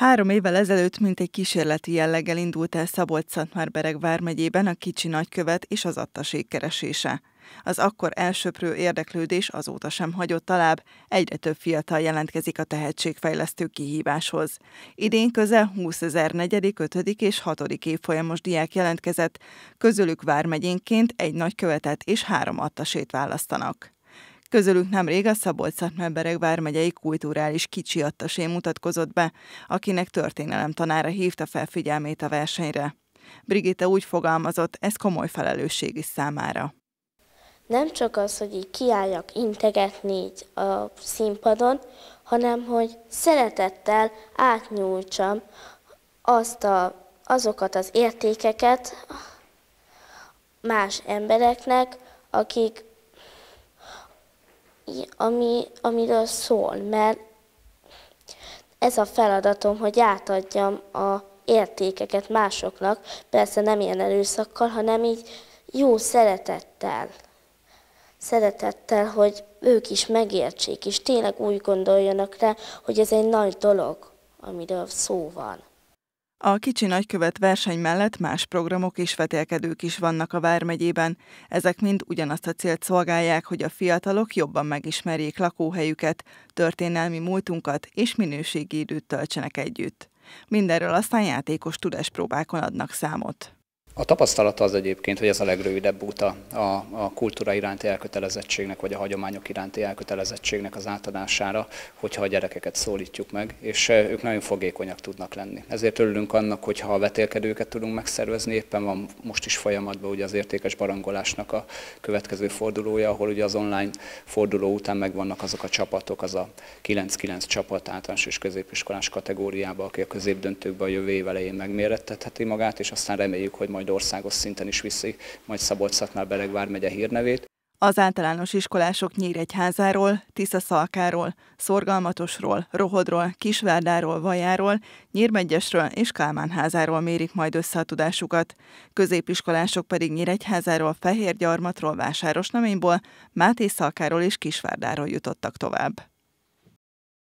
Három évvel ezelőtt mint egy kísérleti jelleggel indult el Szabolcs-Szatmárbereg vármegyében a kicsi nagykövet és az attaség keresése. Az akkor elsöprő érdeklődés azóta sem hagyott talább, egyre több fiatal jelentkezik a tehetségfejlesztő kihíváshoz. Idén közel 20 ezer negyedik, ötödik és hatodik évfolyamos diák jelentkezett, közülük vármegyénként egy nagykövetet és három attasét választanak. Közülük nemrég a Szabolcs-Szatmárbereg vármegyei kulturális attasé mutatkozott be, akinek történelem tanára hívta fel figyelmét a versenyre. Brigitte úgy fogalmazott, ez komoly felelősség is számára. Nem csak az, hogy így kiálljak integetni így a színpadon, hanem hogy szeretettel átnyújtsam azt a, azokat az értékeket más embereknek, akik ami, amiről szól, mert ez a feladatom, hogy átadjam a értékeket másoknak, persze nem ilyen erőszakkal, hanem így jó szeretettel. Szeretettel, hogy ők is megértsék, és tényleg úgy gondoljanak rá, hogy ez egy nagy dolog, amiről szó van. A kicsi nagykövet verseny mellett más programok és vetélkedők is vannak a Vármegyében. Ezek mind ugyanazt a célt szolgálják, hogy a fiatalok jobban megismerjék lakóhelyüket, történelmi múltunkat és minőségi időt töltsenek együtt. Mindenről aztán játékos tudáspróbákon adnak számot. A tapasztalat az egyébként, hogy ez a legrövidebb út a, a kultúra iránti elkötelezettségnek, vagy a hagyományok iránti elkötelezettségnek az átadására, hogyha a gyerekeket szólítjuk meg, és eh, ők nagyon fogékonyak tudnak lenni. Ezért örülünk annak, hogyha a vetélkedőket tudunk megszervezni, éppen van most is folyamatban ugye az értékes barangolásnak a következő fordulója, ahol ugye az online forduló után megvannak azok a csapatok, az a 9-9 csapat általános és középiskolás kategóriába, aki a középdöntőkben a jövő év elején megmérettetheti magát, és aztán reméljük, hogy majd országos szinten is viszik majd Szabolcsatnál Beregvár megye hírnevét. Az általános iskolások Nyíregyházáról, Szalkáról, Szorgalmatosról, Rohodról, Kisvárdáról, Vajáról, Nyírmegyesről és Kálmánházáról mérik majd össze a tudásukat. Középiskolások pedig Nyíregyházáról, Fehérgyarmatról, Vásárosnaményból, Máté Szalkáról és Kisvárdáról jutottak tovább.